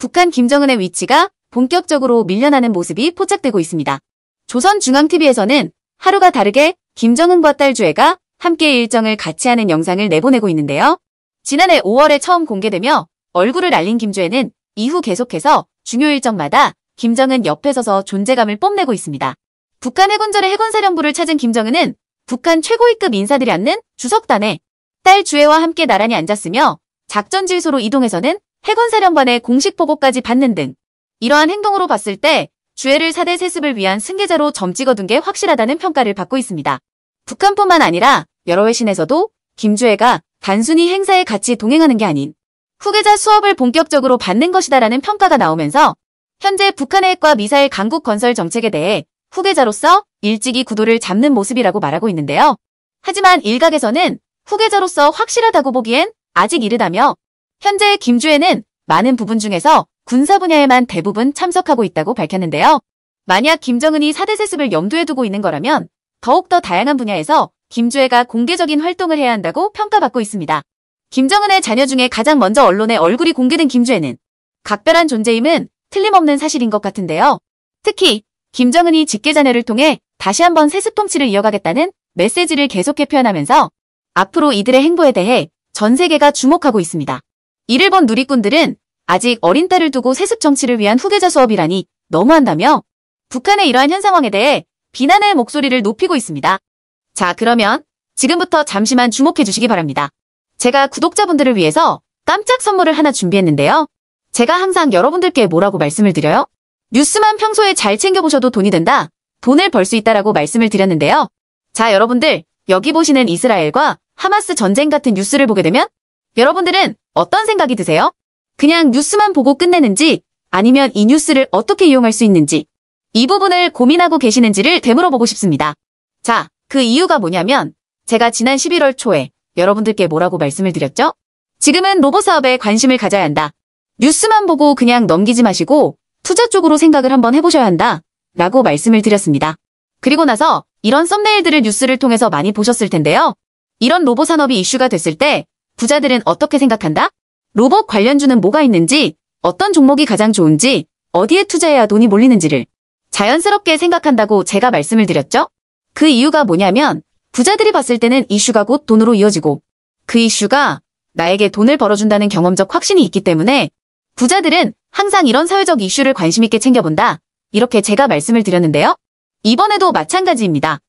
북한 김정은의 위치가 본격적으로 밀려나는 모습이 포착되고 있습니다. 조선중앙TV에서는 하루가 다르게 김정은과 딸 주애가 함께 일정을 같이 하는 영상을 내보내고 있는데요. 지난해 5월에 처음 공개되며 얼굴을 날린 김주애는 이후 계속해서 중요 일정마다 김정은 옆에 서서 존재감을 뽐내고 있습니다. 북한 해군절의 해군사령부를 찾은 김정은은 북한 최고위급 인사들이 앉는 주석단에 딸 주애와 함께 나란히 앉았으며 작전 질소로 이동해서는 해군사령관의 공식 보고까지 받는 등 이러한 행동으로 봤을 때 주해를 4대 세습을 위한 승계자로 점 찍어둔 게 확실하다는 평가를 받고 있습니다. 북한뿐만 아니라 여러 외신에서도 김주해가 단순히 행사에 같이 동행하는 게 아닌 후계자 수업을 본격적으로 받는 것이다라는 평가가 나오면서 현재 북한의 핵과 미사일 강국 건설 정책에 대해 후계자로서 일찍이 구도를 잡는 모습이라고 말하고 있는데요. 하지만 일각에서는 후계자로서 확실하다고 보기엔 아직 이르다며 현재 김주혜는 많은 부분 중에서 군사 분야에만 대부분 참석하고 있다고 밝혔는데요. 만약 김정은이 4대 세습을 염두에 두고 있는 거라면 더욱더 다양한 분야에서 김주혜가 공개적인 활동을 해야 한다고 평가받고 있습니다. 김정은의 자녀 중에 가장 먼저 언론에 얼굴이 공개된 김주혜는 각별한 존재임은 틀림없는 사실인 것 같은데요. 특히 김정은이 직계 자녀를 통해 다시 한번 세습 통치를 이어가겠다는 메시지를 계속해 표현하면서 앞으로 이들의 행보에 대해 전 세계가 주목하고 있습니다. 이를 본 누리꾼들은 아직 어린 딸을 두고 세습 정치를 위한 후계자 수업이라니 너무한다며 북한의 이러한 현 상황에 대해 비난의 목소리를 높이고 있습니다. 자 그러면 지금부터 잠시만 주목해 주시기 바랍니다. 제가 구독자분들을 위해서 깜짝 선물을 하나 준비했는데요. 제가 항상 여러분들께 뭐라고 말씀을 드려요? 뉴스만 평소에 잘 챙겨보셔도 돈이 된다. 돈을 벌 수 있다라고 말씀을 드렸는데요. 자 여러분들 여기 보시는 이스라엘과 하마스 전쟁 같은 뉴스를 보게 되면 여러분들은 어떤 생각이 드세요? 그냥 뉴스만 보고 끝내는지 아니면 이 뉴스를 어떻게 이용할 수 있는지 이 부분을 고민하고 계시는지를 되물어보고 싶습니다. 자, 그 이유가 뭐냐면 제가 지난 11월 초에 여러분들께 뭐라고 말씀을 드렸죠? 지금은 로봇 사업에 관심을 가져야 한다. 뉴스만 보고 그냥 넘기지 마시고 투자 쪽으로 생각을 한번 해보셔야 한다. 라고 말씀을 드렸습니다. 그리고 나서 이런 썸네일들을 뉴스를 통해서 많이 보셨을 텐데요. 이런 로봇 산업이 이슈가 됐을 때 부자들은 어떻게 생각한다? 로봇 관련주는 뭐가 있는지, 어떤 종목이 가장 좋은지, 어디에 투자해야 돈이 몰리는지를 자연스럽게 생각한다고 제가 말씀을 드렸죠? 그 이유가 뭐냐면 부자들이 봤을 때는 이슈가 곧 돈으로 이어지고 그 이슈가 나에게 돈을 벌어준다는 경험적 확신이 있기 때문에 부자들은 항상 이런 사회적 이슈를 관심있게 챙겨본다. 이렇게 제가 말씀을 드렸는데요. 이번에도 마찬가지입니다.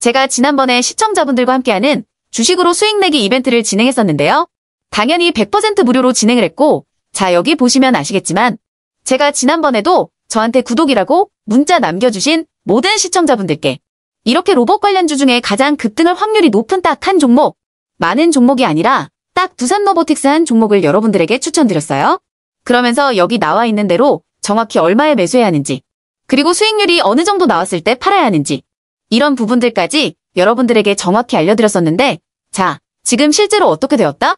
제가 지난번에 시청자분들과 함께하는 주식으로 수익 내기 이벤트를 진행했었는데요. 당연히 100% 무료로 진행을 했고 자 여기 보시면 아시겠지만 제가 지난번에도 저한테 구독이라고 문자 남겨주신 모든 시청자분들께 이렇게 로봇 관련주 중에 가장 급등할 확률이 높은 딱 한 종목 많은 종목이 아니라 딱 두산 로보틱스 한 종목을 여러분들에게 추천드렸어요. 그러면서 여기 나와 있는 대로 정확히 얼마에 매수해야 하는지 그리고 수익률이 어느 정도 나왔을 때 팔아야 하는지 이런 부분들까지 여러분들에게 정확히 알려드렸었는데 자, 지금 실제로 어떻게 되었다?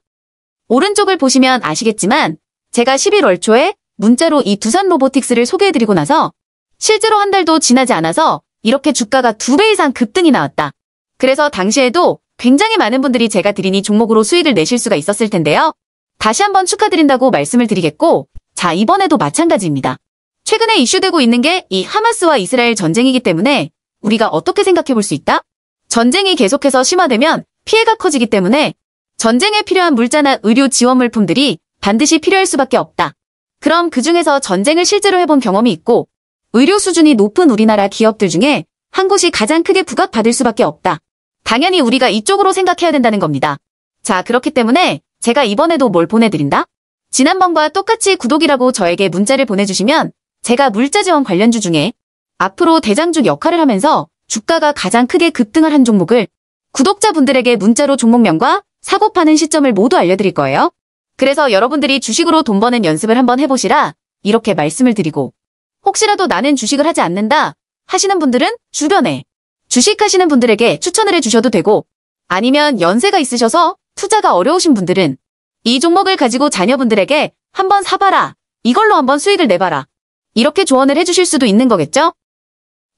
오른쪽을 보시면 아시겠지만 제가 11월 초에 문자로 이 두산 로보틱스를 소개해드리고 나서 실제로 한 달도 지나지 않아서 이렇게 주가가 두 배 이상 급등이 나왔다. 그래서 당시에도 굉장히 많은 분들이 제가 드린 이 종목으로 수익을 내실 수가 있었을 텐데요. 다시 한번 축하드린다고 말씀을 드리겠고 자 이번에도 마찬가지입니다. 최근에 이슈되고 있는 게 이 하마스와 이스라엘 전쟁이기 때문에 우리가 어떻게 생각해 볼 수 있다? 전쟁이 계속해서 심화되면 피해가 커지기 때문에 전쟁에 필요한 물자나 의료 지원 물품들이 반드시 필요할 수밖에 없다. 그럼 그 중에서 전쟁을 실제로 해본 경험이 있고 의료 수준이 높은 우리나라 기업들 중에 한 곳이 가장 크게 부각받을 수밖에 없다. 당연히 우리가 이쪽으로 생각해야 된다는 겁니다. 자, 그렇기 때문에 제가 이번에도 뭘 보내드린다? 지난번과 똑같이 구독이라고 저에게 문자를 보내주시면 제가 물자 지원 관련주 중에 앞으로 대장주 역할을 하면서 주가가 가장 크게 급등을 한 종목을 구독자분들에게 문자로 종목명과 사고 파는 시점을 모두 알려드릴 거예요. 그래서 여러분들이 주식으로 돈 버는 연습을 한번 해보시라 이렇게 말씀을 드리고 혹시라도 나는 주식을 하지 않는다 하시는 분들은 주변에 주식하시는 분들에게 추천을 해주셔도 되고 아니면 연세가 있으셔서 투자가 어려우신 분들은 이 종목을 가지고 자녀분들에게 한번 사봐라 이걸로 한번 수익을 내봐라 이렇게 조언을 해주실 수도 있는 거겠죠?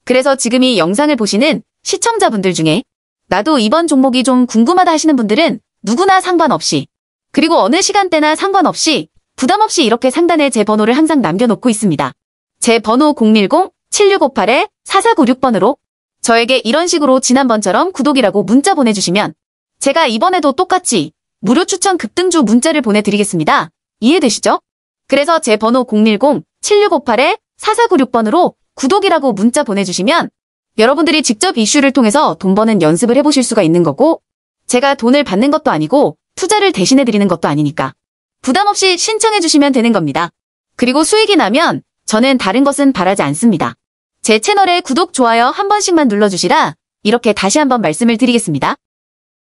그래서 지금 이 영상을 보시는 시청자분들 중에 나도 이번 종목이 좀 궁금하다 하시는 분들은 누구나 상관없이 그리고 어느 시간대나 상관없이 부담없이 이렇게 상단에 제 번호를 항상 남겨놓고 있습니다. 제 번호 010-7658-4496번으로 저에게 이런 식으로 지난번처럼 구독이라고 문자 보내주시면 제가 이번에도 똑같이 무료 추천 급등주 문자를 보내드리겠습니다. 이해되시죠? 그래서 제 번호 010-7658-4496번으로 구독이라고 문자 보내주시면 여러분들이 직접 이슈를 통해서 돈 버는 연습을 해보실 수가 있는 거고 제가 돈을 받는 것도 아니고 투자를 대신해드리는 것도 아니니까 부담 없이 신청해주시면 되는 겁니다. 그리고 수익이 나면 저는 다른 것은 바라지 않습니다. 제 채널에 구독, 좋아요 한 번씩만 눌러주시라 이렇게 다시 한번 말씀을 드리겠습니다.